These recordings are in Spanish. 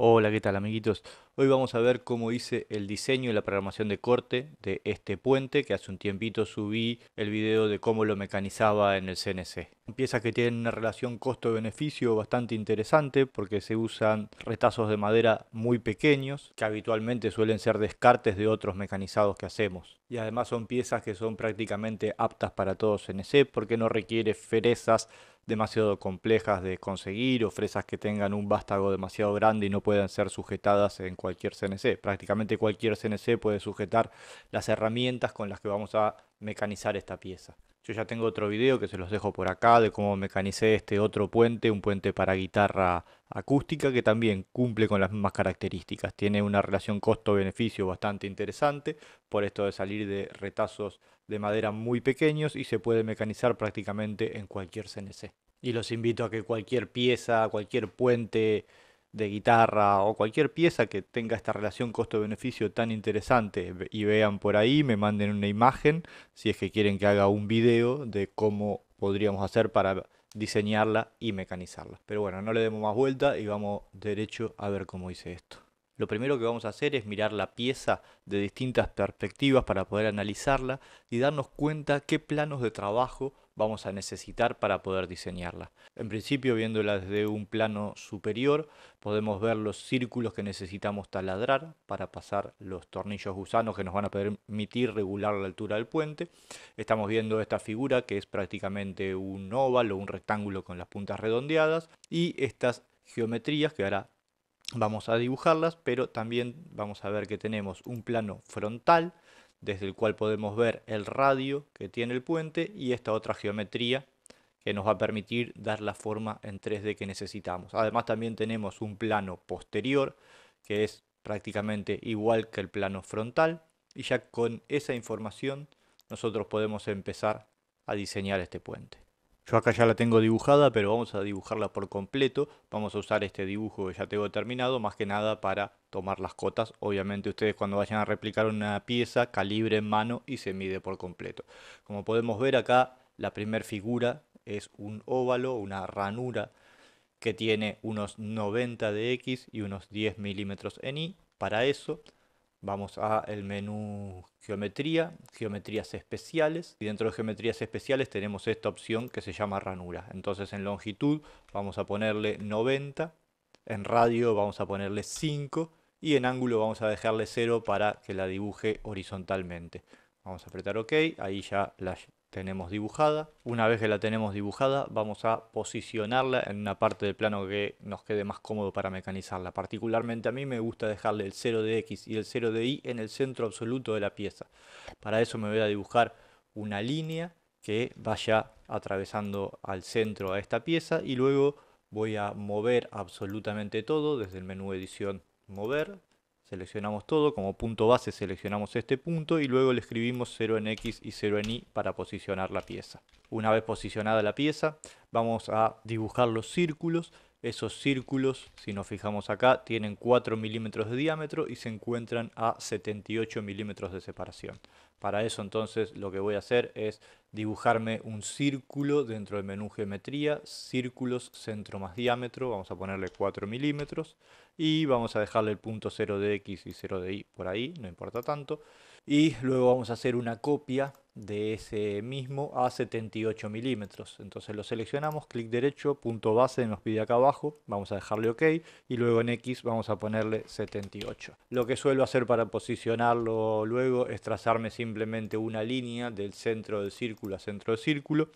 Hola, ¿qué tal amiguitos? Hoy vamos a ver cómo hice el diseño y la programación de corte de este puente que hace un tiempito subí el video de cómo lo mecanizaba en el CNC. Piezas que tienen una relación costo-beneficio bastante interesante porque se usan retazos de madera muy pequeños que habitualmente suelen ser descartes de otros mecanizados que hacemos. Y además son piezas que son prácticamente aptas para todo CNC porque no requiere ferezas demasiado complejas de conseguir o fresas que tengan un vástago demasiado grande y no puedan ser sujetadas en cualquier CNC. Prácticamente cualquier CNC puede sujetar las herramientas con las que vamos a mecanizar esta pieza. Yo ya tengo otro video que se los dejo por acá de cómo mecanicé este otro puente, un puente para guitarra acústica que también cumple con las mismas características. Tiene una relación costo-beneficio bastante interesante por esto de salir de retazos de madera muy pequeños y se puede mecanizar prácticamente en cualquier CNC. Y los invito a que cualquier pieza, cualquier puente de guitarra o cualquier pieza que tenga esta relación costo-beneficio tan interesante y vean por ahí, me manden una imagen si es que quieren que haga un video de cómo podríamos hacer para diseñarla y mecanizarla. Pero bueno, no le demos más vuelta y vamos derecho a ver cómo hice esto. Lo primero que vamos a hacer es mirar la pieza de distintas perspectivas para poder analizarla y darnos cuenta qué planos de trabajo vamos a necesitar para poder diseñarla. En principio, viéndola desde un plano superior, podemos ver los círculos que necesitamos taladrar para pasar los tornillos gusanos que nos van a permitir regular la altura del puente. Estamos viendo esta figura que es prácticamente un óvalo, un rectángulo con las puntas redondeadas y estas geometrías que ahora vamos a dibujarlas, pero también vamos a ver que tenemos un plano frontal desde el cual podemos ver el radio que tiene el puente y esta otra geometría que nos va a permitir dar la forma en 3D que necesitamos. Además también tenemos un plano posterior que es prácticamente igual que el plano frontal y ya con esa información nosotros podemos empezar a diseñar este puente. Yo acá ya la tengo dibujada, pero vamos a dibujarla por completo. Vamos a usar este dibujo que ya tengo terminado, más que nada para tomar las cotas. Obviamente ustedes cuando vayan a replicar una pieza, calibre en mano y se mide por completo. Como podemos ver acá, la primera figura es un óvalo, una ranura que tiene unos 90 de X y unos 10 milímetros en Y. Para eso Vamos a el menú geometría, geometrías especiales. Y dentro de geometrías especiales tenemos esta opción que se llama ranura. Entonces en longitud vamos a ponerle 90, en radio vamos a ponerle 5 y en ángulo vamos a dejarle 0 para que la dibuje horizontalmente. Vamos a apretar OK, ahí ya la tenemos dibujada. Una vez que la tenemos dibujada, vamos a posicionarla en una parte del plano que nos quede más cómodo para mecanizarla. Particularmente a mí me gusta dejarle el 0 de X y el 0 de Y en el centro absoluto de la pieza. Para eso me voy a dibujar una línea que vaya atravesando al centro a esta pieza y luego voy a mover absolutamente todo desde el menú edición mover Seleccionamos todo, como punto base seleccionamos este punto y luego le escribimos 0 en X y 0 en Y para posicionar la pieza. Una vez posicionada la pieza, vamos a dibujar los círculos. Esos círculos, si nos fijamos acá, tienen 4 milímetros de diámetro y se encuentran a 78 milímetros de separación. Para eso entonces lo que voy a hacer es dibujarme un círculo dentro del menú geometría, círculos, centro más diámetro, vamos a ponerle 4 milímetros y vamos a dejarle el punto 0 de x y 0 de y por ahí, no importa tanto y luego vamos a hacer una copia de ese mismo a 78 milímetros. Entonces lo seleccionamos, clic derecho, punto base nos pide acá abajo, vamos a dejarle OK y luego en X vamos a ponerle 78. Lo que suelo hacer para posicionarlo luego es trazarme simplemente una línea del centro del círculo a centro del círculo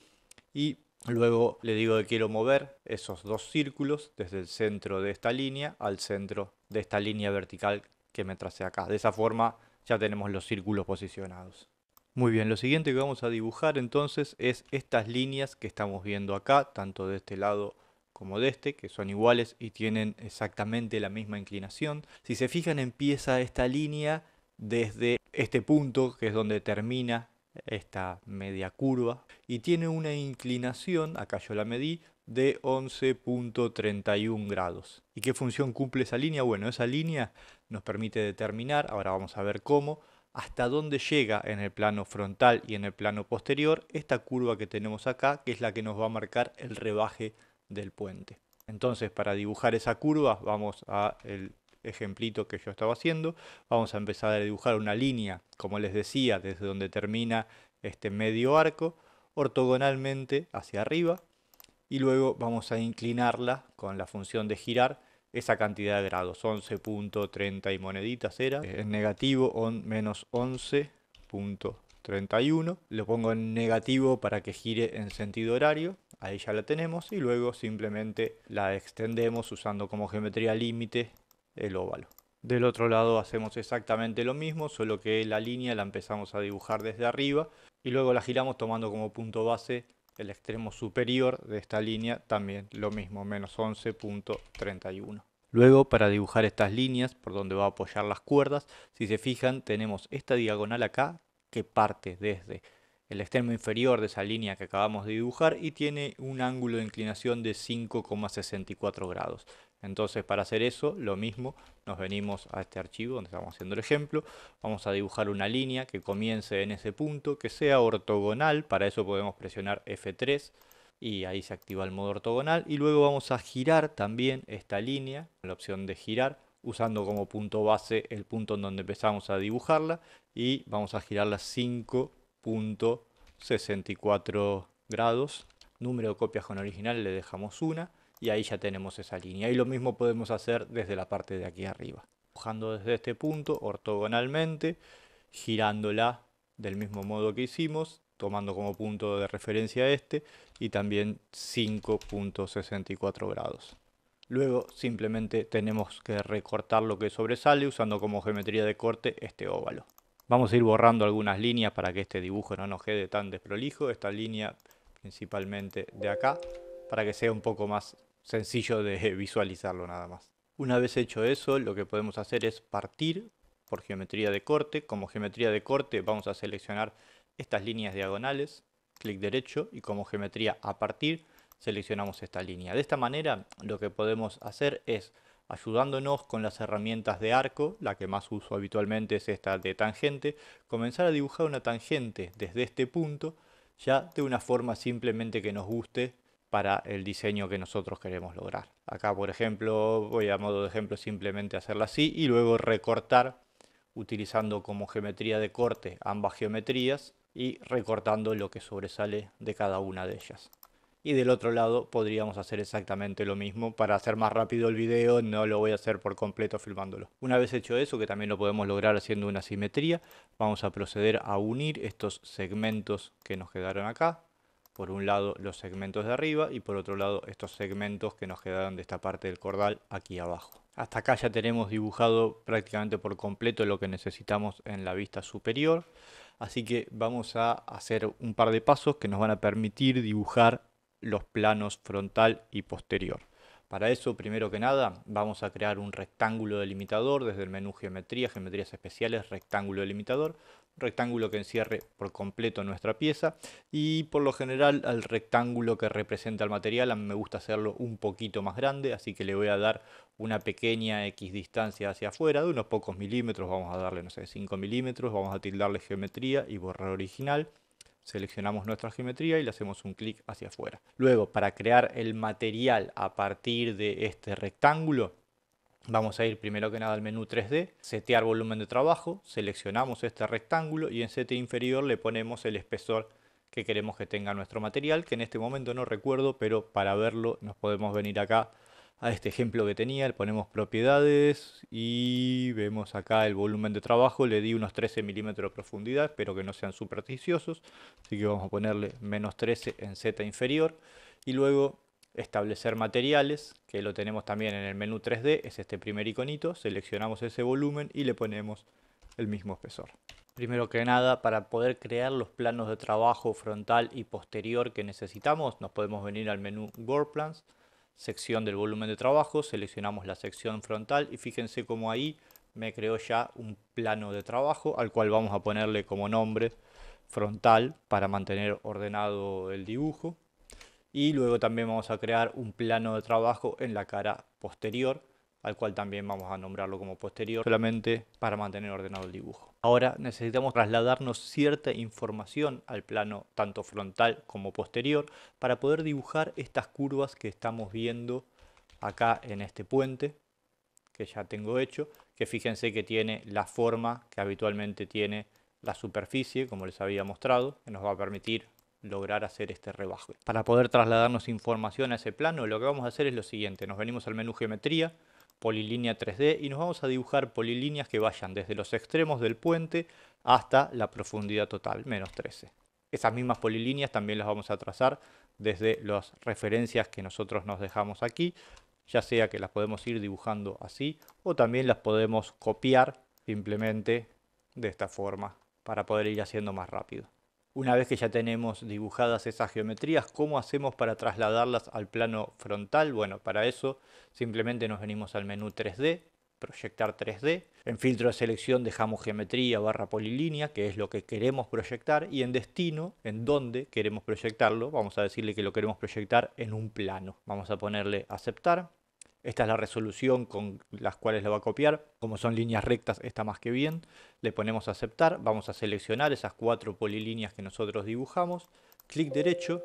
y luego le digo que quiero mover esos dos círculos desde el centro de esta línea al centro de esta línea vertical que me tracé acá. De esa forma ya tenemos los círculos posicionados. Muy bien, lo siguiente que vamos a dibujar entonces es estas líneas que estamos viendo acá, tanto de este lado como de este, que son iguales y tienen exactamente la misma inclinación. Si se fijan empieza esta línea desde este punto, que es donde termina esta media curva, y tiene una inclinación, acá yo la medí, de 11.31 grados. ¿Y qué función cumple esa línea? Bueno, esa línea nos permite determinar, ahora vamos a ver cómo, hasta dónde llega en el plano frontal y en el plano posterior esta curva que tenemos acá, que es la que nos va a marcar el rebaje del puente. Entonces, para dibujar esa curva, vamos al ejemplito que yo estaba haciendo, vamos a empezar a dibujar una línea, como les decía, desde donde termina este medio arco, ortogonalmente hacia arriba, y luego vamos a inclinarla con la función de girar esa cantidad de grados, 11.30 y moneditas era, eh, en negativo menos 11.31, lo pongo en negativo para que gire en sentido horario, ahí ya la tenemos y luego simplemente la extendemos usando como geometría límite el óvalo. Del otro lado hacemos exactamente lo mismo, solo que la línea la empezamos a dibujar desde arriba y luego la giramos tomando como punto base el extremo superior de esta línea también lo mismo, menos 11.31. Luego, para dibujar estas líneas por donde va a apoyar las cuerdas, si se fijan, tenemos esta diagonal acá que parte desde el extremo inferior de esa línea que acabamos de dibujar y tiene un ángulo de inclinación de 5,64 grados. Entonces para hacer eso, lo mismo, nos venimos a este archivo donde estamos haciendo el ejemplo, vamos a dibujar una línea que comience en ese punto, que sea ortogonal, para eso podemos presionar F3 y ahí se activa el modo ortogonal y luego vamos a girar también esta línea, la opción de girar, usando como punto base el punto en donde empezamos a dibujarla y vamos a girarla 5.64 grados, número de copias con original le dejamos una y ahí ya tenemos esa línea. Y lo mismo podemos hacer desde la parte de aquí arriba. Bajando desde este punto ortogonalmente, girándola del mismo modo que hicimos, tomando como punto de referencia este y también 5.64 grados. Luego simplemente tenemos que recortar lo que sobresale usando como geometría de corte este óvalo. Vamos a ir borrando algunas líneas para que este dibujo no nos quede tan desprolijo. Esta línea principalmente de acá para que sea un poco más sencillo de visualizarlo nada más. Una vez hecho eso, lo que podemos hacer es partir por geometría de corte. Como geometría de corte vamos a seleccionar estas líneas diagonales, clic derecho, y como geometría a partir seleccionamos esta línea. De esta manera lo que podemos hacer es, ayudándonos con las herramientas de arco, la que más uso habitualmente es esta de tangente, comenzar a dibujar una tangente desde este punto, ya de una forma simplemente que nos guste para el diseño que nosotros queremos lograr. Acá, por ejemplo, voy a modo de ejemplo simplemente hacerla así y luego recortar utilizando como geometría de corte ambas geometrías y recortando lo que sobresale de cada una de ellas. Y del otro lado podríamos hacer exactamente lo mismo para hacer más rápido el video, no lo voy a hacer por completo filmándolo. Una vez hecho eso, que también lo podemos lograr haciendo una simetría, vamos a proceder a unir estos segmentos que nos quedaron acá por un lado los segmentos de arriba y por otro lado estos segmentos que nos quedaron de esta parte del cordal aquí abajo. Hasta acá ya tenemos dibujado prácticamente por completo lo que necesitamos en la vista superior. Así que vamos a hacer un par de pasos que nos van a permitir dibujar los planos frontal y posterior. Para eso, primero que nada, vamos a crear un rectángulo delimitador desde el menú Geometría, Geometrías Especiales, Rectángulo Delimitador rectángulo que encierre por completo nuestra pieza y por lo general al rectángulo que representa el material a mí me gusta hacerlo un poquito más grande así que le voy a dar una pequeña X distancia hacia afuera de unos pocos milímetros vamos a darle no sé 5 milímetros vamos a tildarle geometría y borrar original seleccionamos nuestra geometría y le hacemos un clic hacia afuera luego para crear el material a partir de este rectángulo Vamos a ir primero que nada al menú 3D, setear volumen de trabajo, seleccionamos este rectángulo y en Z inferior le ponemos el espesor que queremos que tenga nuestro material, que en este momento no recuerdo, pero para verlo nos podemos venir acá a este ejemplo que tenía, le ponemos propiedades y vemos acá el volumen de trabajo, le di unos 13 milímetros de profundidad, espero que no sean supersticiosos, así que vamos a ponerle menos 13 en Z inferior y luego establecer materiales, que lo tenemos también en el menú 3D, es este primer iconito, seleccionamos ese volumen y le ponemos el mismo espesor. Primero que nada, para poder crear los planos de trabajo frontal y posterior que necesitamos, nos podemos venir al menú Work Plans, sección del volumen de trabajo, seleccionamos la sección frontal y fíjense cómo ahí me creó ya un plano de trabajo al cual vamos a ponerle como nombre frontal para mantener ordenado el dibujo y luego también vamos a crear un plano de trabajo en la cara posterior al cual también vamos a nombrarlo como posterior, solamente para mantener ordenado el dibujo. Ahora necesitamos trasladarnos cierta información al plano tanto frontal como posterior para poder dibujar estas curvas que estamos viendo acá en este puente, que ya tengo hecho, que fíjense que tiene la forma que habitualmente tiene la superficie, como les había mostrado, que nos va a permitir lograr hacer este rebajo. Para poder trasladarnos información a ese plano, lo que vamos a hacer es lo siguiente. Nos venimos al menú Geometría, Polilínea 3D y nos vamos a dibujar polilíneas que vayan desde los extremos del puente hasta la profundidad total, menos 13. Esas mismas polilíneas también las vamos a trazar desde las referencias que nosotros nos dejamos aquí, ya sea que las podemos ir dibujando así o también las podemos copiar simplemente de esta forma para poder ir haciendo más rápido. Una vez que ya tenemos dibujadas esas geometrías, ¿cómo hacemos para trasladarlas al plano frontal? Bueno, para eso simplemente nos venimos al menú 3D, proyectar 3D. En filtro de selección dejamos geometría barra polilínea, que es lo que queremos proyectar, y en destino, en dónde queremos proyectarlo, vamos a decirle que lo queremos proyectar en un plano. Vamos a ponerle aceptar. Esta es la resolución con las cuales lo va a copiar. Como son líneas rectas, está más que bien. Le ponemos a aceptar. Vamos a seleccionar esas cuatro polilíneas que nosotros dibujamos. Clic derecho.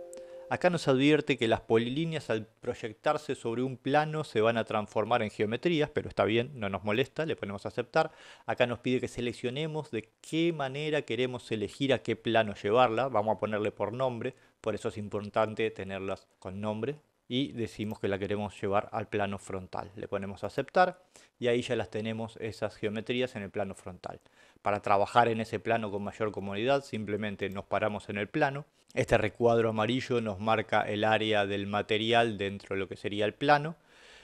Acá nos advierte que las polilíneas al proyectarse sobre un plano se van a transformar en geometrías, pero está bien, no nos molesta, le ponemos a aceptar. Acá nos pide que seleccionemos de qué manera queremos elegir a qué plano llevarla. Vamos a ponerle por nombre, por eso es importante tenerlas con nombre y decimos que la queremos llevar al plano frontal. Le ponemos aceptar y ahí ya las tenemos esas geometrías en el plano frontal. Para trabajar en ese plano con mayor comodidad simplemente nos paramos en el plano. Este recuadro amarillo nos marca el área del material dentro de lo que sería el plano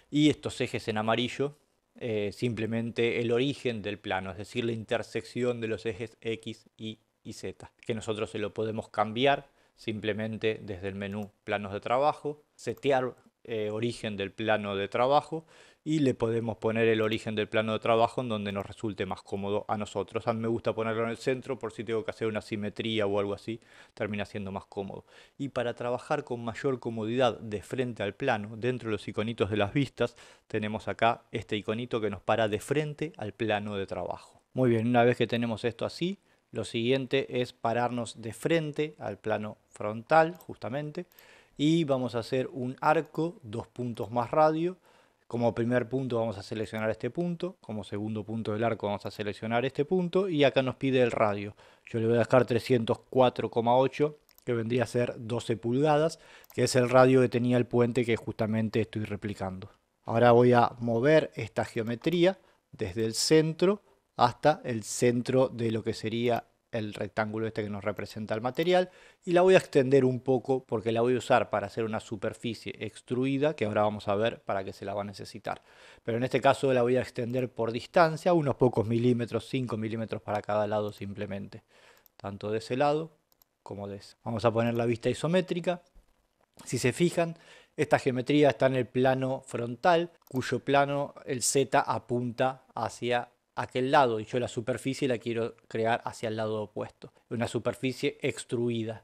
y estos ejes en amarillo eh, simplemente el origen del plano, es decir, la intersección de los ejes X, Y y Z, que nosotros se lo podemos cambiar simplemente desde el menú planos de trabajo, setear eh, origen del plano de trabajo y le podemos poner el origen del plano de trabajo en donde nos resulte más cómodo a nosotros. A ah, mí me gusta ponerlo en el centro por si tengo que hacer una simetría o algo así, termina siendo más cómodo. Y para trabajar con mayor comodidad de frente al plano, dentro de los iconitos de las vistas, tenemos acá este iconito que nos para de frente al plano de trabajo. Muy bien, una vez que tenemos esto así, lo siguiente es pararnos de frente al plano frontal, justamente, y vamos a hacer un arco, dos puntos más radio. Como primer punto vamos a seleccionar este punto, como segundo punto del arco vamos a seleccionar este punto y acá nos pide el radio. Yo le voy a dejar 304,8 que vendría a ser 12 pulgadas, que es el radio que tenía el puente que justamente estoy replicando. Ahora voy a mover esta geometría desde el centro hasta el centro de lo que sería el rectángulo este que nos representa el material y la voy a extender un poco porque la voy a usar para hacer una superficie extruida que ahora vamos a ver para qué se la va a necesitar. Pero en este caso la voy a extender por distancia, unos pocos milímetros, 5 milímetros para cada lado simplemente. Tanto de ese lado como de ese. Vamos a poner la vista isométrica. Si se fijan, esta geometría está en el plano frontal, cuyo plano, el Z, apunta hacia aquel lado y yo la superficie la quiero crear hacia el lado opuesto, una superficie extruida.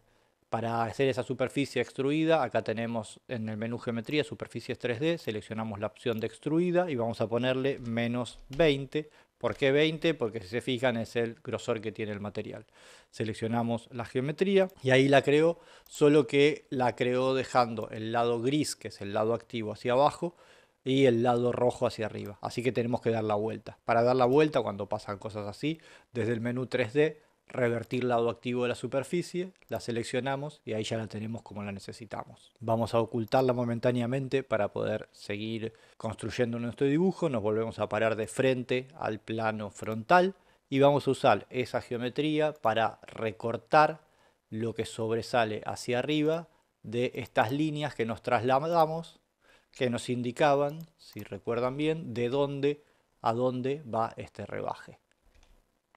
Para hacer esa superficie extruida, acá tenemos en el menú geometría superficies 3D, seleccionamos la opción de extruida y vamos a ponerle menos 20. ¿Por qué 20? Porque si se fijan es el grosor que tiene el material. Seleccionamos la geometría y ahí la creo, solo que la creo dejando el lado gris, que es el lado activo, hacia abajo y el lado rojo hacia arriba. Así que tenemos que dar la vuelta. Para dar la vuelta, cuando pasan cosas así, desde el menú 3D, revertir lado activo de la superficie, la seleccionamos y ahí ya la tenemos como la necesitamos. Vamos a ocultarla momentáneamente para poder seguir construyendo nuestro dibujo. Nos volvemos a parar de frente al plano frontal y vamos a usar esa geometría para recortar lo que sobresale hacia arriba de estas líneas que nos trasladamos que nos indicaban, si recuerdan bien, de dónde a dónde va este rebaje.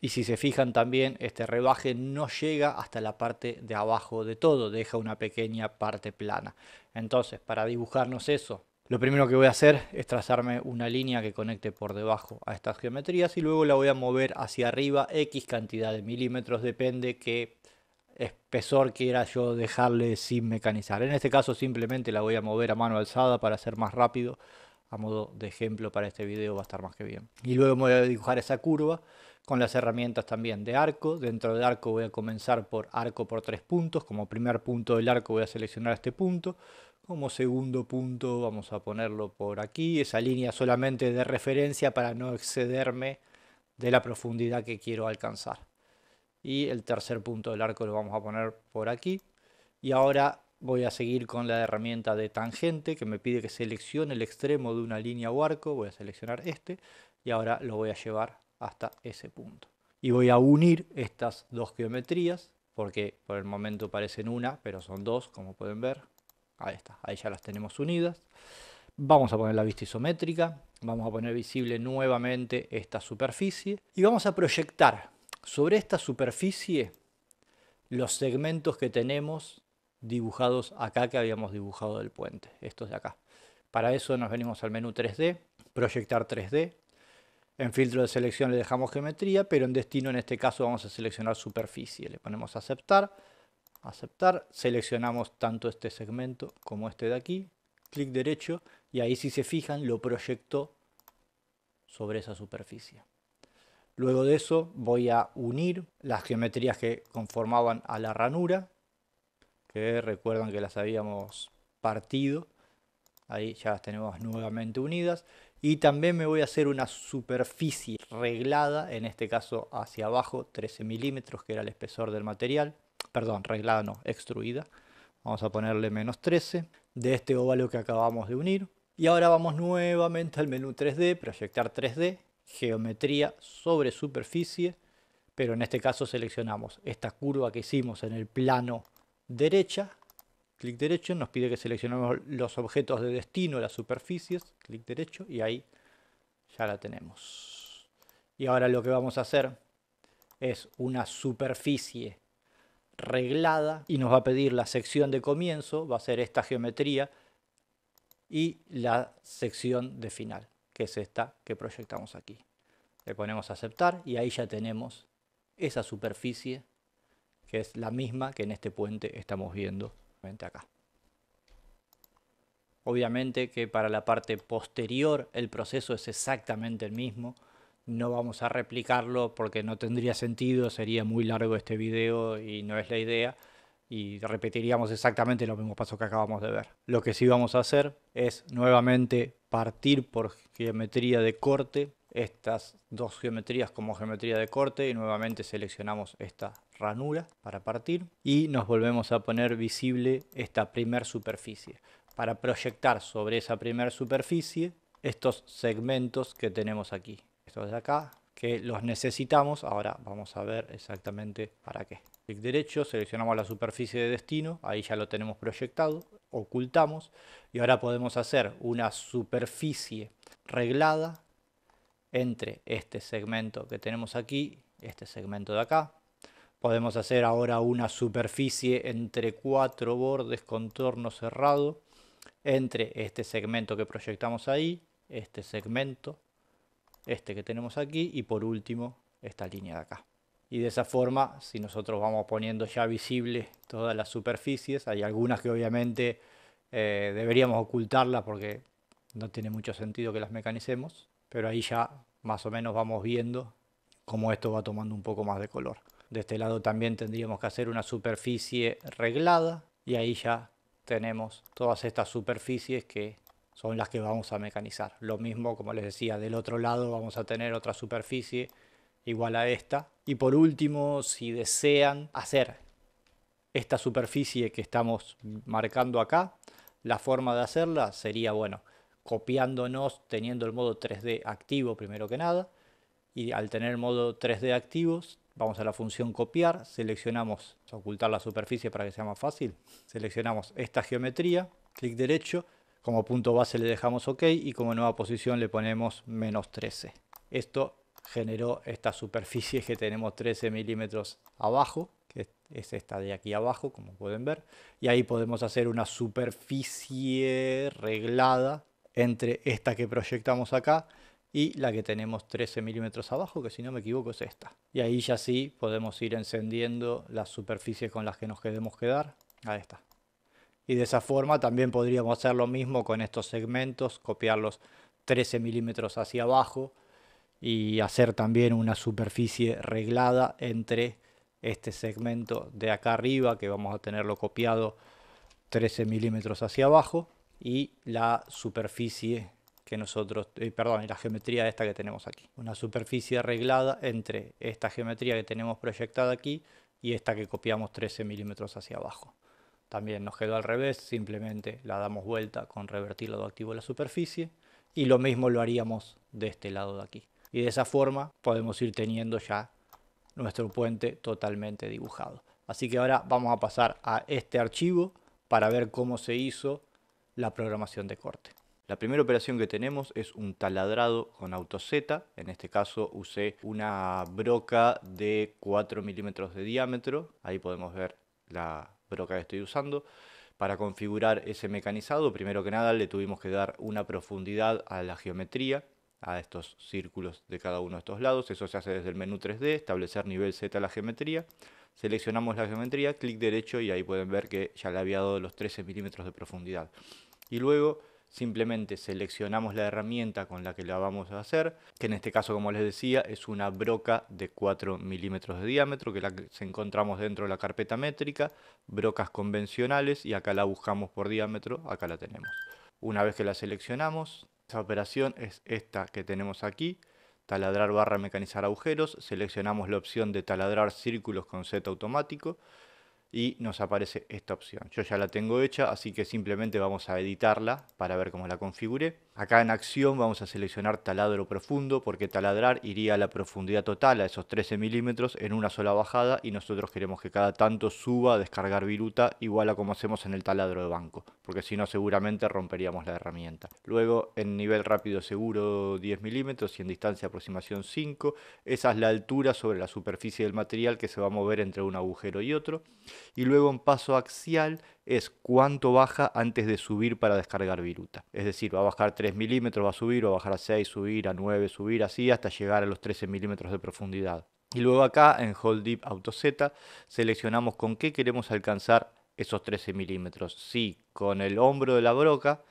Y si se fijan también, este rebaje no llega hasta la parte de abajo de todo, deja una pequeña parte plana. Entonces, para dibujarnos eso, lo primero que voy a hacer es trazarme una línea que conecte por debajo a estas geometrías y luego la voy a mover hacia arriba X cantidad de milímetros, depende que espesor quiera yo dejarle sin mecanizar. En este caso simplemente la voy a mover a mano alzada para hacer más rápido. A modo de ejemplo para este video va a estar más que bien. Y luego voy a dibujar esa curva con las herramientas también de arco. Dentro del arco voy a comenzar por arco por tres puntos. Como primer punto del arco voy a seleccionar este punto. Como segundo punto vamos a ponerlo por aquí. Esa línea solamente de referencia para no excederme de la profundidad que quiero alcanzar y el tercer punto del arco lo vamos a poner por aquí. Y ahora voy a seguir con la herramienta de tangente que me pide que seleccione el extremo de una línea o arco. Voy a seleccionar este y ahora lo voy a llevar hasta ese punto. Y voy a unir estas dos geometrías porque por el momento parecen una, pero son dos, como pueden ver. Ahí está, ahí ya las tenemos unidas. Vamos a poner la vista isométrica, vamos a poner visible nuevamente esta superficie y vamos a proyectar sobre esta superficie, los segmentos que tenemos dibujados acá que habíamos dibujado del puente, estos de acá. Para eso nos venimos al menú 3D, proyectar 3D. En filtro de selección le dejamos geometría, pero en destino en este caso vamos a seleccionar superficie. Le ponemos aceptar, aceptar, seleccionamos tanto este segmento como este de aquí, clic derecho y ahí si se fijan lo proyecto sobre esa superficie. Luego de eso voy a unir las geometrías que conformaban a la ranura, que recuerdan que las habíamos partido. Ahí ya las tenemos nuevamente unidas. Y también me voy a hacer una superficie reglada, en este caso hacia abajo, 13 milímetros, que era el espesor del material. Perdón, reglada no, extruida. Vamos a ponerle menos 13 de este óvalo que acabamos de unir. Y ahora vamos nuevamente al menú 3D, proyectar 3D geometría sobre superficie, pero en este caso seleccionamos esta curva que hicimos en el plano derecha, clic derecho, nos pide que seleccionemos los objetos de destino, las superficies, clic derecho y ahí ya la tenemos. Y ahora lo que vamos a hacer es una superficie reglada y nos va a pedir la sección de comienzo, va a ser esta geometría y la sección de final que es esta que proyectamos aquí. Le ponemos aceptar y ahí ya tenemos esa superficie que es la misma que en este puente estamos viendo acá. Obviamente que para la parte posterior el proceso es exactamente el mismo. No vamos a replicarlo porque no tendría sentido, sería muy largo este video y no es la idea y repetiríamos exactamente los mismos pasos que acabamos de ver. Lo que sí vamos a hacer es nuevamente partir por geometría de corte estas dos geometrías como geometría de corte y nuevamente seleccionamos esta ranura para partir y nos volvemos a poner visible esta primer superficie para proyectar sobre esa primer superficie estos segmentos que tenemos aquí. Estos de acá que los necesitamos, ahora vamos a ver exactamente para qué derecho, seleccionamos la superficie de destino, ahí ya lo tenemos proyectado, ocultamos y ahora podemos hacer una superficie reglada entre este segmento que tenemos aquí, este segmento de acá. Podemos hacer ahora una superficie entre cuatro bordes, contorno cerrado, entre este segmento que proyectamos ahí, este segmento, este que tenemos aquí y por último esta línea de acá y de esa forma, si nosotros vamos poniendo ya visibles todas las superficies, hay algunas que obviamente eh, deberíamos ocultarlas porque no tiene mucho sentido que las mecanicemos, pero ahí ya más o menos vamos viendo cómo esto va tomando un poco más de color. De este lado también tendríamos que hacer una superficie reglada y ahí ya tenemos todas estas superficies que son las que vamos a mecanizar. Lo mismo, como les decía, del otro lado vamos a tener otra superficie igual a esta. Y por último, si desean hacer esta superficie que estamos marcando acá, la forma de hacerla sería, bueno, copiándonos, teniendo el modo 3D activo primero que nada, y al tener el modo 3D activos, vamos a la función copiar, seleccionamos ocultar la superficie para que sea más fácil, seleccionamos esta geometría, clic derecho, como punto base le dejamos OK y como nueva posición le ponemos menos 13. Esto generó esta superficie que tenemos 13 milímetros abajo, que es esta de aquí abajo, como pueden ver. Y ahí podemos hacer una superficie reglada entre esta que proyectamos acá y la que tenemos 13 milímetros abajo, que si no me equivoco es esta. Y ahí ya sí podemos ir encendiendo las superficies con las que nos queremos quedar. Ahí está. Y de esa forma también podríamos hacer lo mismo con estos segmentos, copiarlos 13 milímetros hacia abajo y hacer también una superficie reglada entre este segmento de acá arriba que vamos a tenerlo copiado 13 milímetros hacia abajo y la superficie que nosotros, eh, perdón, la geometría esta que tenemos aquí. Una superficie reglada entre esta geometría que tenemos proyectada aquí y esta que copiamos 13 milímetros hacia abajo. También nos quedó al revés, simplemente la damos vuelta con revertir lado activo la superficie y lo mismo lo haríamos de este lado de aquí y de esa forma podemos ir teniendo ya nuestro puente totalmente dibujado. Así que ahora vamos a pasar a este archivo para ver cómo se hizo la programación de corte. La primera operación que tenemos es un taladrado con auto Z. En este caso usé una broca de 4 milímetros de diámetro. Ahí podemos ver la broca que estoy usando. Para configurar ese mecanizado, primero que nada le tuvimos que dar una profundidad a la geometría a estos círculos de cada uno de estos lados. Eso se hace desde el menú 3D, establecer nivel Z a la geometría. Seleccionamos la geometría, clic derecho y ahí pueden ver que ya le había dado los 13 milímetros de profundidad. Y luego simplemente seleccionamos la herramienta con la que la vamos a hacer, que en este caso, como les decía, es una broca de 4 milímetros de diámetro, que la que encontramos dentro de la carpeta métrica, brocas convencionales, y acá la buscamos por diámetro, acá la tenemos. Una vez que la seleccionamos, operación es esta que tenemos aquí, taladrar barra mecanizar agujeros, seleccionamos la opción de taladrar círculos con Z automático, y nos aparece esta opción. Yo ya la tengo hecha, así que simplemente vamos a editarla para ver cómo la configure. Acá en acción vamos a seleccionar taladro profundo, porque taladrar iría a la profundidad total, a esos 13 milímetros, en una sola bajada, y nosotros queremos que cada tanto suba a descargar viruta, igual a como hacemos en el taladro de banco, porque si no seguramente romperíamos la herramienta. Luego en nivel rápido seguro 10 milímetros y en distancia aproximación 5, esa es la altura sobre la superficie del material que se va a mover entre un agujero y otro y luego en paso axial es cuánto baja antes de subir para descargar viruta. Es decir, va a bajar 3 milímetros, va a subir, va a bajar a 6, subir, a 9, subir, así hasta llegar a los 13 milímetros de profundidad. Y luego acá en Hold Deep Auto Z seleccionamos con qué queremos alcanzar esos 13 milímetros. Si con el hombro de la broca,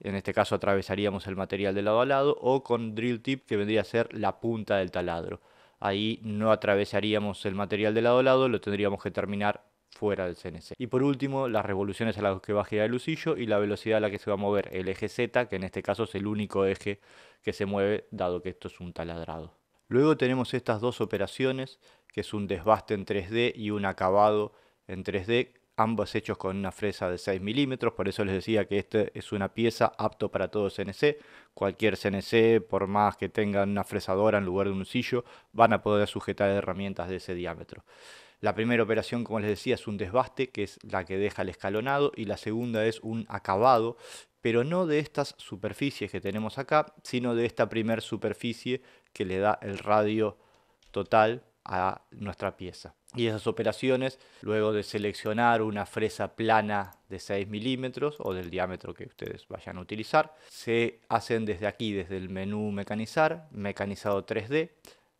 en este caso atravesaríamos el material de lado a lado, o con drill tip que vendría a ser la punta del taladro. Ahí no atravesaríamos el material de lado a lado, lo tendríamos que terminar fuera del CNC. Y por último, las revoluciones a las que va a girar el lucillo y la velocidad a la que se va a mover el eje Z, que en este caso es el único eje que se mueve, dado que esto es un taladrado. Luego tenemos estas dos operaciones, que es un desbaste en 3D y un acabado en 3D, ambos hechos con una fresa de 6 milímetros, por eso les decía que esta es una pieza apto para todo CNC. Cualquier CNC, por más que tengan una fresadora en lugar de un husillo, van a poder sujetar herramientas de ese diámetro. La primera operación, como les decía, es un desbaste, que es la que deja el escalonado, y la segunda es un acabado, pero no de estas superficies que tenemos acá, sino de esta primera superficie que le da el radio total a nuestra pieza. Y esas operaciones, luego de seleccionar una fresa plana de 6 milímetros o del diámetro que ustedes vayan a utilizar, se hacen desde aquí, desde el menú mecanizar, mecanizado 3D,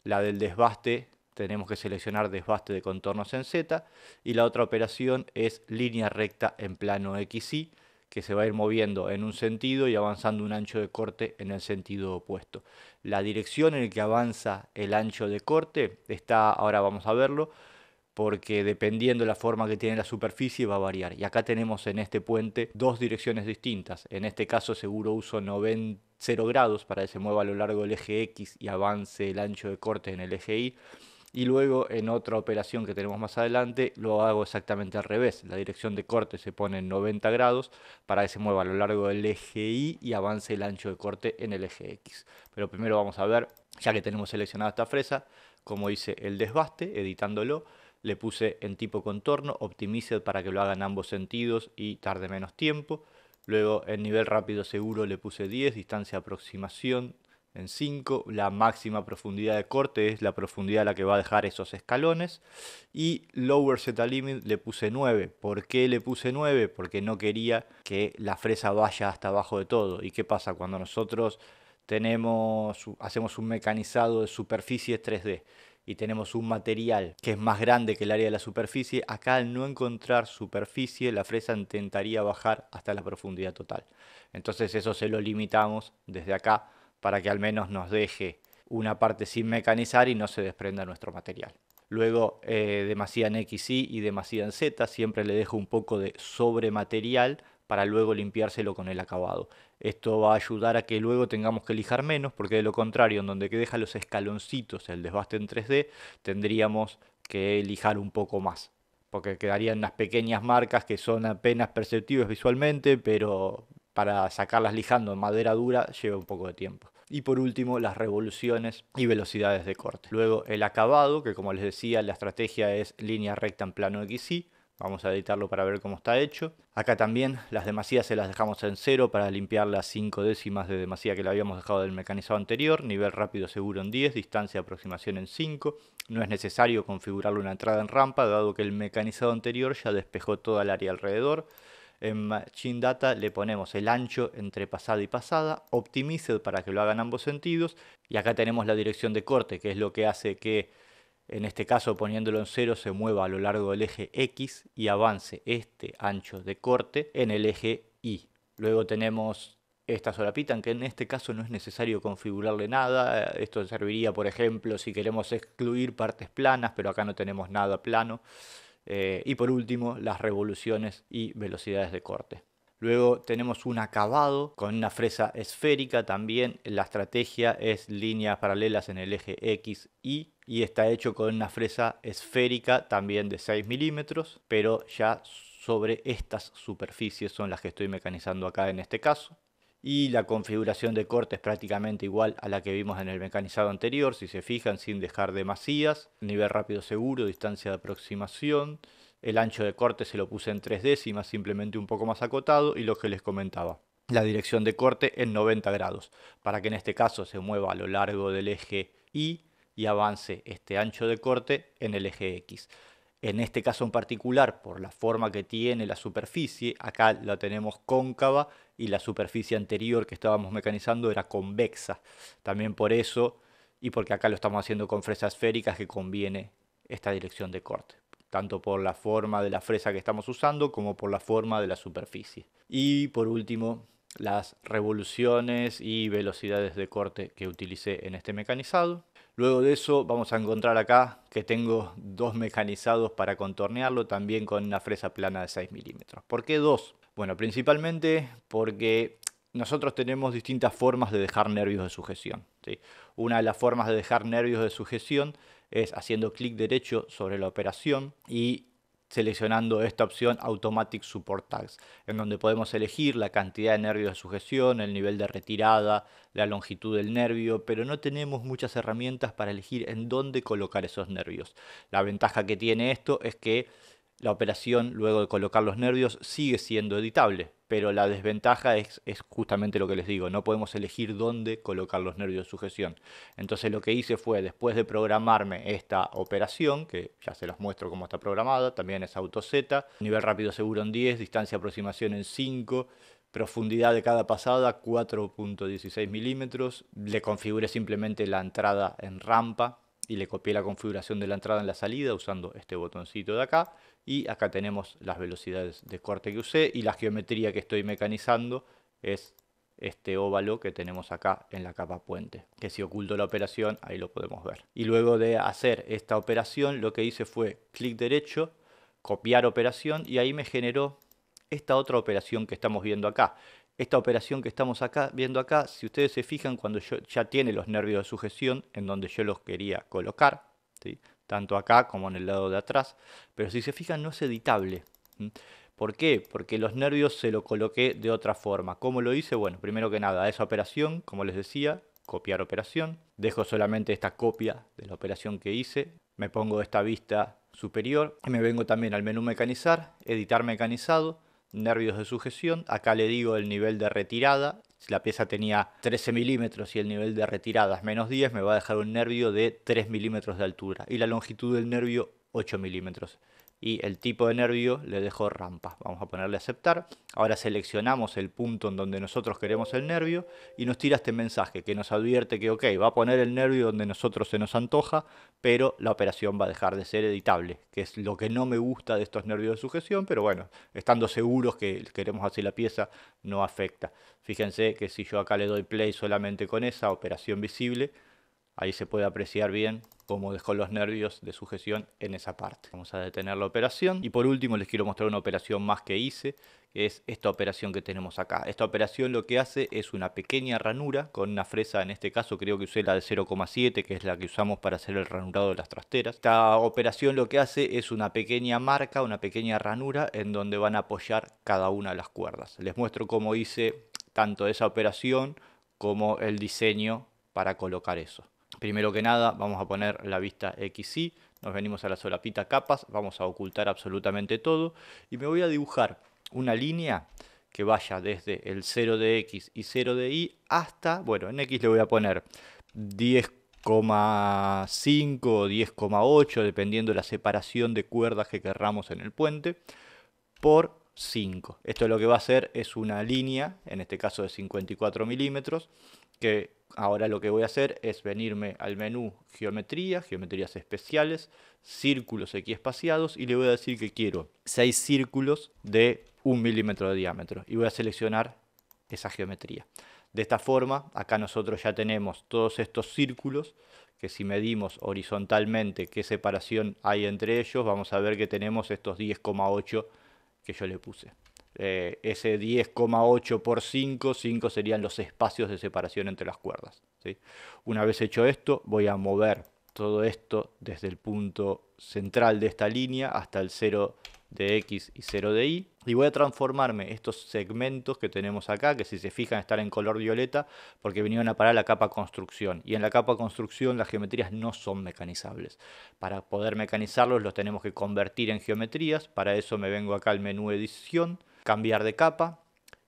la del desbaste tenemos que seleccionar desbaste de contornos en Z y la otra operación es línea recta en plano XY que se va a ir moviendo en un sentido y avanzando un ancho de corte en el sentido opuesto. La dirección en la que avanza el ancho de corte está, ahora vamos a verlo, porque dependiendo la forma que tiene la superficie va a variar. Y acá tenemos en este puente dos direcciones distintas. En este caso seguro uso 90 grados para que se mueva a lo largo del eje X y avance el ancho de corte en el eje Y y luego en otra operación que tenemos más adelante lo hago exactamente al revés. La dirección de corte se pone en 90 grados para que se mueva a lo largo del eje Y y avance el ancho de corte en el eje X. Pero primero vamos a ver, ya que tenemos seleccionada esta fresa, como hice el desbaste editándolo. Le puse en tipo contorno, optimice para que lo haga en ambos sentidos y tarde menos tiempo. Luego en nivel rápido seguro le puse 10, distancia aproximación en 5, la máxima profundidad de corte es la profundidad a la que va a dejar esos escalones y lower z limit le puse 9. ¿Por qué le puse 9? Porque no quería que la fresa vaya hasta abajo de todo. ¿Y qué pasa cuando nosotros tenemos hacemos un mecanizado de superficies 3D? y tenemos un material que es más grande que el área de la superficie, acá al no encontrar superficie, la fresa intentaría bajar hasta la profundidad total. Entonces eso se lo limitamos desde acá para que al menos nos deje una parte sin mecanizar y no se desprenda nuestro material. Luego eh, demasiado en XY y demasiado en Z siempre le dejo un poco de sobre material para luego limpiárselo con el acabado. Esto va a ayudar a que luego tengamos que lijar menos porque de lo contrario en donde que deja los escaloncitos el desbaste en 3D tendríamos que lijar un poco más porque quedarían unas pequeñas marcas que son apenas perceptibles visualmente, pero para sacarlas lijando en madera dura lleva un poco de tiempo. Y por último, las revoluciones y velocidades de corte. Luego el acabado, que como les decía, la estrategia es línea recta en plano XY. Vamos a editarlo para ver cómo está hecho. Acá también las demasías se las dejamos en cero para limpiar las 5 décimas de demasía que le habíamos dejado del mecanizado anterior. Nivel rápido seguro en 10, distancia de aproximación en 5. No es necesario configurarle una entrada en rampa, dado que el mecanizado anterior ya despejó toda el área alrededor. En Machine Data le ponemos el ancho entre pasada y pasada, Optimized para que lo hagan ambos sentidos, y acá tenemos la dirección de corte, que es lo que hace que, en este caso poniéndolo en cero, se mueva a lo largo del eje X y avance este ancho de corte en el eje Y. Luego tenemos esta solapita, aunque en este caso no es necesario configurarle nada. Esto serviría, por ejemplo, si queremos excluir partes planas, pero acá no tenemos nada plano. Eh, y por último las revoluciones y velocidades de corte. Luego tenemos un acabado con una fresa esférica también. La estrategia es líneas paralelas en el eje X, Y y está hecho con una fresa esférica también de 6 milímetros, pero ya sobre estas superficies son las que estoy mecanizando acá en este caso y la configuración de corte es prácticamente igual a la que vimos en el mecanizado anterior, si se fijan, sin dejar de nivel rápido seguro, distancia de aproximación, el ancho de corte se lo puse en tres décimas, simplemente un poco más acotado y lo que les comentaba. La dirección de corte en 90 grados, para que en este caso se mueva a lo largo del eje Y y avance este ancho de corte en el eje X. En este caso en particular, por la forma que tiene la superficie, acá la tenemos cóncava y la superficie anterior que estábamos mecanizando era convexa. También por eso, y porque acá lo estamos haciendo con fresas esféricas, que conviene esta dirección de corte tanto por la forma de la fresa que estamos usando como por la forma de la superficie. Y por último, las revoluciones y velocidades de corte que utilicé en este mecanizado. Luego de eso vamos a encontrar acá que tengo dos mecanizados para contornearlo, también con una fresa plana de 6 milímetros. ¿Por qué dos? Bueno, principalmente porque nosotros tenemos distintas formas de dejar nervios de sujeción. ¿sí? Una de las formas de dejar nervios de sujeción es haciendo clic derecho sobre la operación y seleccionando esta opción Automatic Support Tags, en donde podemos elegir la cantidad de nervios de sujeción, el nivel de retirada, la longitud del nervio, pero no tenemos muchas herramientas para elegir en dónde colocar esos nervios. La ventaja que tiene esto es que la operación luego de colocar los nervios sigue siendo editable, pero la desventaja es, es, justamente lo que les digo, no podemos elegir dónde colocar los nervios de sujeción. Entonces lo que hice fue, después de programarme esta operación, que ya se los muestro cómo está programada, también es auto Z, nivel rápido seguro en 10, distancia aproximación en 5, profundidad de cada pasada 4.16 milímetros, le configure simplemente la entrada en rampa y le copié la configuración de la entrada en la salida usando este botoncito de acá y acá tenemos las velocidades de corte que usé y la geometría que estoy mecanizando es este óvalo que tenemos acá en la capa puente, que si oculto la operación ahí lo podemos ver. Y luego de hacer esta operación lo que hice fue clic derecho, copiar operación y ahí me generó esta otra operación que estamos viendo acá. Esta operación que estamos acá, viendo acá, si ustedes se fijan, cuando yo, ya tiene los nervios de sujeción en donde yo los quería colocar, ¿sí? tanto acá como en el lado de atrás. Pero si se fijan no es editable. ¿Por qué? Porque los nervios se lo coloqué de otra forma. ¿Cómo lo hice? Bueno, primero que nada, esa operación, como les decía, copiar operación. Dejo solamente esta copia de la operación que hice. Me pongo esta vista superior y me vengo también al menú mecanizar, editar mecanizado, nervios de sujeción. Acá le digo el nivel de retirada si la pieza tenía 13 milímetros y el nivel de retirada menos 10, me va a dejar un nervio de 3 milímetros de altura y la longitud del nervio 8 milímetros y el tipo de nervio le dejo rampa. Vamos a ponerle aceptar. Ahora seleccionamos el punto en donde nosotros queremos el nervio y nos tira este mensaje que nos advierte que, ok, va a poner el nervio donde nosotros se nos antoja, pero la operación va a dejar de ser editable, que es lo que no me gusta de estos nervios de sujeción, pero bueno, estando seguros que queremos así la pieza, no afecta. Fíjense que si yo acá le doy play solamente con esa operación visible, Ahí se puede apreciar bien cómo dejó los nervios de sujeción en esa parte. Vamos a detener la operación y por último les quiero mostrar una operación más que hice que es esta operación que tenemos acá. Esta operación lo que hace es una pequeña ranura con una fresa, en este caso creo que usé la de 0,7 que es la que usamos para hacer el ranurado de las trasteras. Esta operación lo que hace es una pequeña marca, una pequeña ranura en donde van a apoyar cada una de las cuerdas. Les muestro cómo hice tanto esa operación como el diseño para colocar eso. Primero que nada, vamos a poner la vista XY, nos venimos a la solapita capas, vamos a ocultar absolutamente todo y me voy a dibujar una línea que vaya desde el 0 de X y 0 de Y hasta, bueno, en X le voy a poner 10,5 o 10,8, dependiendo la separación de cuerdas que querramos en el puente, por 5. Esto lo que va a hacer es una línea, en este caso de 54 milímetros, que Ahora lo que voy a hacer es venirme al menú geometría, geometrías especiales, círculos equiespaciados y le voy a decir que quiero 6 círculos de 1 milímetro de diámetro y voy a seleccionar esa geometría. De esta forma, acá nosotros ya tenemos todos estos círculos que si medimos horizontalmente qué separación hay entre ellos, vamos a ver que tenemos estos 10,8 que yo le puse. Eh, ese 10,8 por 5, 5 serían los espacios de separación entre las cuerdas. Una vez hecho esto, voy a mover todo esto desde el punto central de esta línea hasta el 0 de X y 0 de Y. Y voy a transformarme estos segmentos que tenemos acá, que si se fijan están en color violeta, porque venían a parar la capa construcción. Y en la capa construcción las geometrías no son mecanizables. Para poder mecanizarlos los tenemos que convertir en geometrías. Para eso me vengo acá al menú edición cambiar de capa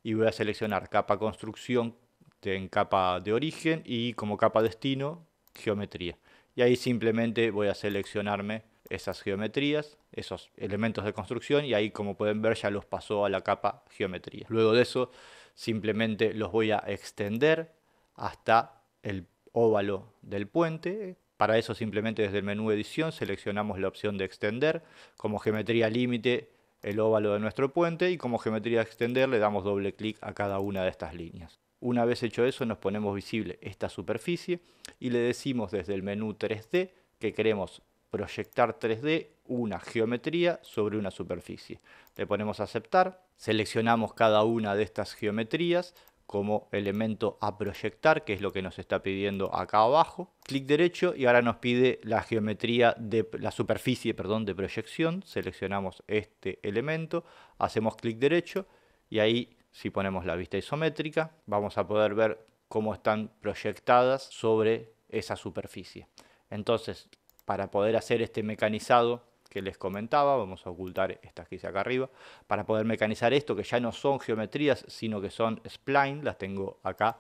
y voy a seleccionar capa construcción en capa de origen y como capa destino geometría. Y ahí simplemente voy a seleccionarme esas geometrías, esos elementos de construcción y ahí como pueden ver ya los pasó a la capa geometría. Luego de eso simplemente los voy a extender hasta el óvalo del puente. Para eso simplemente desde el menú edición seleccionamos la opción de extender. Como geometría límite el óvalo de nuestro puente y como geometría extender le damos doble clic a cada una de estas líneas. Una vez hecho eso nos ponemos visible esta superficie y le decimos desde el menú 3D que queremos proyectar 3D una geometría sobre una superficie. Le ponemos aceptar, seleccionamos cada una de estas geometrías, como elemento a proyectar, que es lo que nos está pidiendo acá abajo. Clic derecho y ahora nos pide la geometría de la superficie, perdón, de proyección. Seleccionamos este elemento, hacemos clic derecho y ahí si ponemos la vista isométrica, vamos a poder ver cómo están proyectadas sobre esa superficie. Entonces, para poder hacer este mecanizado que les comentaba, vamos a ocultar estas que hice acá arriba, para poder mecanizar esto, que ya no son geometrías, sino que son spline, las tengo acá,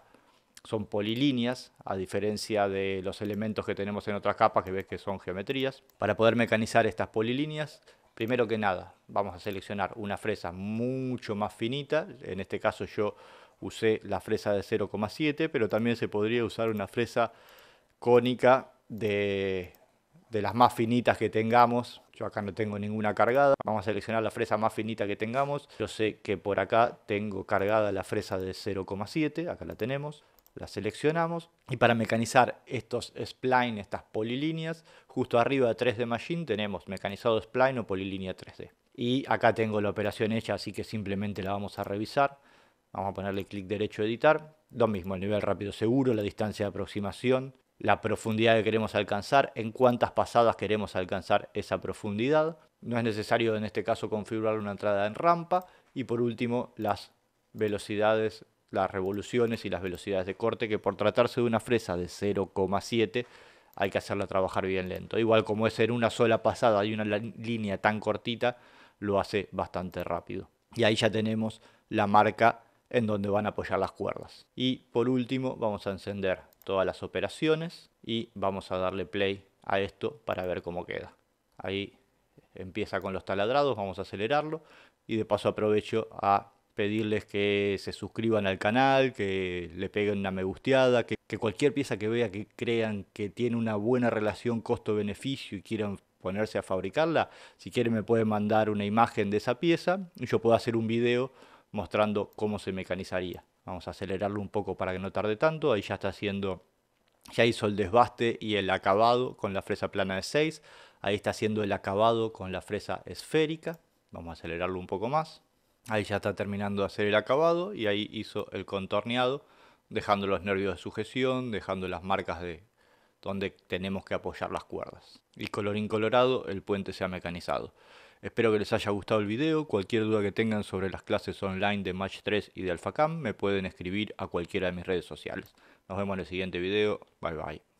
son polilíneas, a diferencia de los elementos que tenemos en otras capas, que ves que son geometrías. Para poder mecanizar estas polilíneas, primero que nada, vamos a seleccionar una fresa mucho más finita, en este caso yo usé la fresa de 0,7, pero también se podría usar una fresa cónica de, de, las más finitas que tengamos yo acá no tengo ninguna cargada. Vamos a seleccionar la fresa más finita que tengamos. Yo sé que por acá tengo cargada la fresa de 0,7. Acá la tenemos. La seleccionamos. Y para mecanizar estos spline, estas polilíneas, justo arriba de 3D Machine tenemos mecanizado spline o polilínea 3D. Y acá tengo la operación hecha, así que simplemente la vamos a revisar. Vamos a ponerle clic derecho a editar. Lo mismo, el nivel rápido seguro, la distancia de aproximación, la profundidad que queremos alcanzar, en cuántas pasadas queremos alcanzar esa profundidad. No es necesario en este caso configurar una entrada en rampa. Y por último, las velocidades, las revoluciones y las velocidades de corte, que por tratarse de una fresa de 0,7 hay que hacerla trabajar bien lento. Igual como es en una sola pasada y una línea tan cortita, lo hace bastante rápido. Y ahí ya tenemos la marca en donde van a apoyar las cuerdas. Y por último vamos a encender todas las operaciones y vamos a darle play a esto para ver cómo queda. Ahí empieza con los taladrados, vamos a acelerarlo y de paso aprovecho a pedirles que se suscriban al canal, que le peguen una me gusteada, que, cualquier pieza que vea que crean que tiene una buena relación costo-beneficio y quieran ponerse a fabricarla, si quieren me pueden mandar una imagen de esa pieza y yo puedo hacer un video mostrando cómo se mecanizaría. Vamos a acelerarlo un poco para que no tarde tanto. Ahí ya está haciendo, ya hizo el desbaste y el acabado con la fresa plana de 6. Ahí está haciendo el acabado con la fresa esférica. Vamos a acelerarlo un poco más. Ahí ya está terminando de hacer el acabado y ahí hizo el contorneado, dejando los nervios de sujeción, dejando las marcas de donde tenemos que apoyar las cuerdas. Y color incolorado, el puente se ha mecanizado. Espero que les haya gustado el video. Cualquier duda que tengan sobre las clases online de Match 3 y de AlphaCam me pueden escribir a cualquiera de mis redes sociales. Nos vemos en el siguiente video. Bye bye.